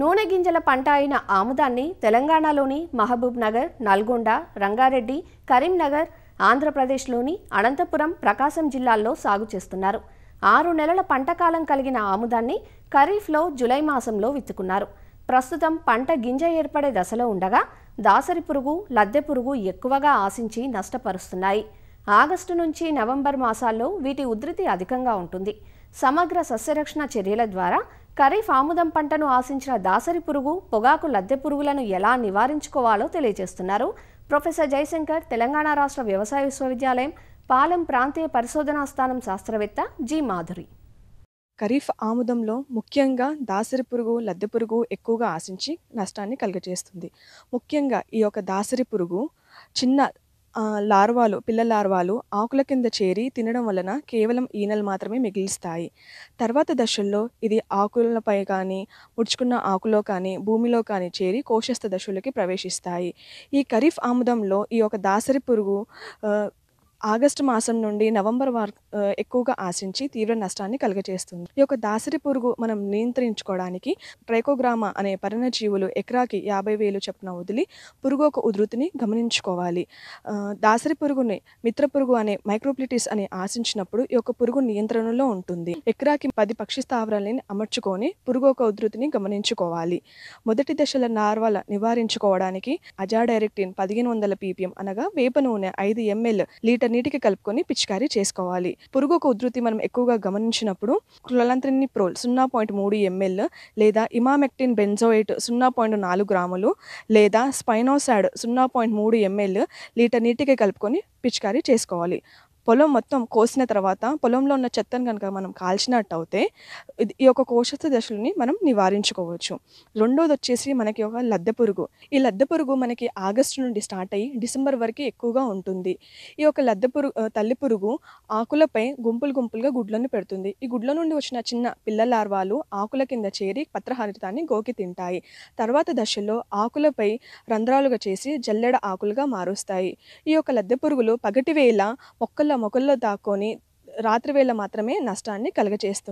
నూనె గింజల పంట అయిన ఆముదాన్ని తెలంగాణలోని మహబూబ్ నగర్ నల్గొండ రంగారెడ్డి కరీంనగర్ ఆంధ్రప్రదేశ్లోని అనంతపురం ప్రకాశం జిల్లాల్లో సాగు చేస్తున్నారు ఆరు నెలల పంటకాలం కలిగిన ఆముదాన్ని ఖరీఫ్లో జులై మాసంలో విత్తుకున్నారు ప్రస్తుతం పంట గింజ ఏర్పడే దశలో ఉండగా దాసరి పురుగు లద్దె పురుగు ఎక్కువగా ఆశించి నష్టపరుస్తున్నాయి ఆగస్టు నుంచి నవంబర్ మాసాల్లో వీటి ఉధృతి అధికంగా ఉంటుంది సమగ్ర సస్యరక్షణ చర్యల ద్వారా ఖరీఫ్ ఆముదం పంటను ఆశించిన దాసరి పురుగు పొగాకు లద్దె పురుగులను ఎలా నివారించుకోవాలో తెలియజేస్తున్నారు ప్రొఫెసర్ జయశంకర్ తెలంగాణ రాష్ట్ర వ్యవసాయ విశ్వవిద్యాలయం పాలెం ప్రాంతీయ పరిశోధనా స్థానం శాస్త్రవేత్త జి మాధురి ఖరీఫ్ ఆముదంలో ముఖ్యంగా దాసరి పురుగు లద్దె పురుగు ఎక్కువగా ఆశించి నష్టాన్ని కలుగజేస్తుంది ముఖ్యంగా ఈ యొక్క దాసరి పురుగు చిన్న లార్వాలు పిల్ల లార్వాలు ఆకుల కింద చేరి తినడం వలన కేవలం ఈనలు మాత్రమే మిగిలిస్తాయి తర్వాత దశల్లో ఇది ఆకులపై కానీ ముడుచుకున్న ఆకులో కానీ భూమిలో కానీ చేరి కోశస్థ దశలకి ప్రవేశిస్తాయి ఈ ఖరీఫ్ ఆముదంలో ఈ యొక్క దాసరి పురుగు ఆగస్టు మాసం నుండి నవంబర్ వరకు ఎక్కువగా ఆశించి తీవ్ర నష్టాన్ని కలుగజేస్తుంది ఈ యొక్క దాసరి పురుగు మనం నియంత్రించుకోవడానికి ట్రైకోగ్రామా అనే పర్ణజీవులు ఎకరాకి యాభై వేలు చొప్పున వదిలి పురుగు ఒక ఉధృతిని గమనించుకోవాలి దాసరి పురుగుని మిత్ర పురుగు అనే మైక్రోప్లిటిస్ అని ఆశించినప్పుడు ఈ యొక్క పురుగు నియంత్రణలో ఉంటుంది ఎకరాకి పది పక్షి స్థావరాలని అమర్చుకొని పురుగు ఒక ఉధృతిని గమనించుకోవాలి మొదటి దశల నార్వల నివారించుకోవడానికి అజాడైరెక్టిన్ పదిహేను వందల పీపీఎం అనగా వేప నూనె ఐదు ఎంఎల్ లీటర్ నీటికి కలుపుకొని పిచికారీ చేసుకోవాలి ఒక ఉధృతి మనం ఎక్కువగా గమనించినప్పుడు ప్రోల్ సున్నా పాయింట్ మూడు ఎంఎల్ లేదా ఇమామెక్టిన్ బెంజోయిట్ సున్నా పాయింట్ నాలుగు గ్రాములు లేదా స్పైనోసాడ్ సున్నా పాయింట్ మూడు ఎంఎల్ లీటర్ నీటికి కలుపుకొని పిచికారీ చేసుకోవాలి పొలం మొత్తం కోసిన తర్వాత పొలంలో ఉన్న చెత్తను కనుక మనం కాల్చినట్టు అయితే ఈ యొక్క కోశస్థ దశలని మనం నివారించుకోవచ్చు రెండోది వచ్చేసి మనకి ఒక లద్దె పురుగు ఈ లద్దె పురుగు మనకి ఆగస్టు నుండి స్టార్ట్ అయ్యి డిసెంబర్ వరకు ఎక్కువగా ఉంటుంది ఈ యొక్క లద్దె పురుగు తల్లి పురుగు ఆకులపై గుంపులు గుంపులుగా గుడ్లను పెడుతుంది ఈ గుడ్ల నుండి వచ్చిన చిన్న పిల్ల లార్వాలు ఆకుల కింద చేరి పత్రహారితాన్ని గోకి తింటాయి తర్వాత దశలో ఆకులపై రంధ్రాలుగా చేసి జల్లెడ ఆకులుగా మారుస్తాయి ఈ యొక్క లద్దె పురుగులు పగటి వేళ మొక్కల వాళ్ళ మొకల్లో దాక్కొని రాత్రివేళ మాత్రమే నష్టాన్ని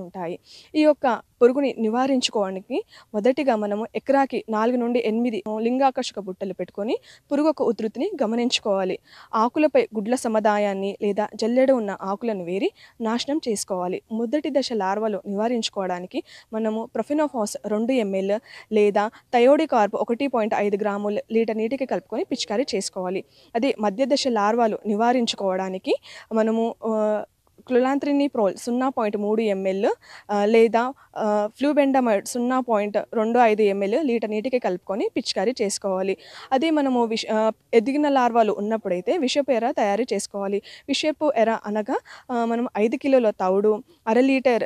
ఉంటాయి ఈ యొక్క పురుగుని నివారించుకోవడానికి మొదటిగా మనము ఎకరాకి నాలుగు నుండి ఎనిమిది లింగాకర్షక బుట్టలు పెట్టుకొని పురుగు యొక్క ఉధృతిని గమనించుకోవాలి ఆకులపై గుడ్ల సముదాయాన్ని లేదా జల్లెడ ఉన్న ఆకులను వేరి నాశనం చేసుకోవాలి మొదటి దశ లార్వలు నివారించుకోవడానికి మనము ప్రొఫినోఫాస్ రెండు ఎంఎల్ లేదా థయోడికార్బ్ ఒకటి పాయింట్ ఐదు గ్రాములు లీటర్ నీటికి కలుపుకొని పిచికారీ చేసుకోవాలి అదే మధ్య దశ లార్వాలు నివారించుకోవడానికి మనము క్లులాంత్రినిప్రోల్ సున్నా పాయింట్ మూడు ఎంఎల్ లేదా ఫ్లూబెండమైడ్ సున్నా పాయింట్ రెండు ఐదు ఎంఎల్ లీటర్ నీటికి కలుపుకొని పిచికారీ చేసుకోవాలి అదే మనము విష ఎదిగిన లార్వాలు ఉన్నప్పుడైతే విషపు ఎర తయారు చేసుకోవాలి విషపు ఎర అనగా మనం ఐదు కిలోల తౌడు అర లీటర్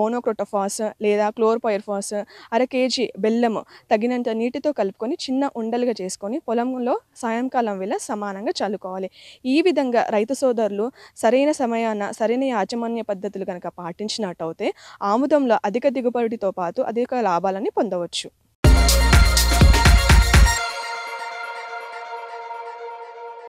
మోనోక్రోటోఫాస్ లేదా క్లోర్పైర్ఫాస్ అర కేజీ బెల్లం తగినంత నీటితో కలుపుకొని చిన్న ఉండలుగా చేసుకొని పొలంలో సాయంకాలం వేళ సమానంగా చల్లుకోవాలి ఈ విధంగా రైతు సోదరులు సరైన సమయాన సరైన సరైన యాజమాన్య పద్ధతులు కనుక పాటించినట్టయితే ఆముదంలో అధిక దిగుబడితో పాటు అధిక లాభాలని పొందవచ్చు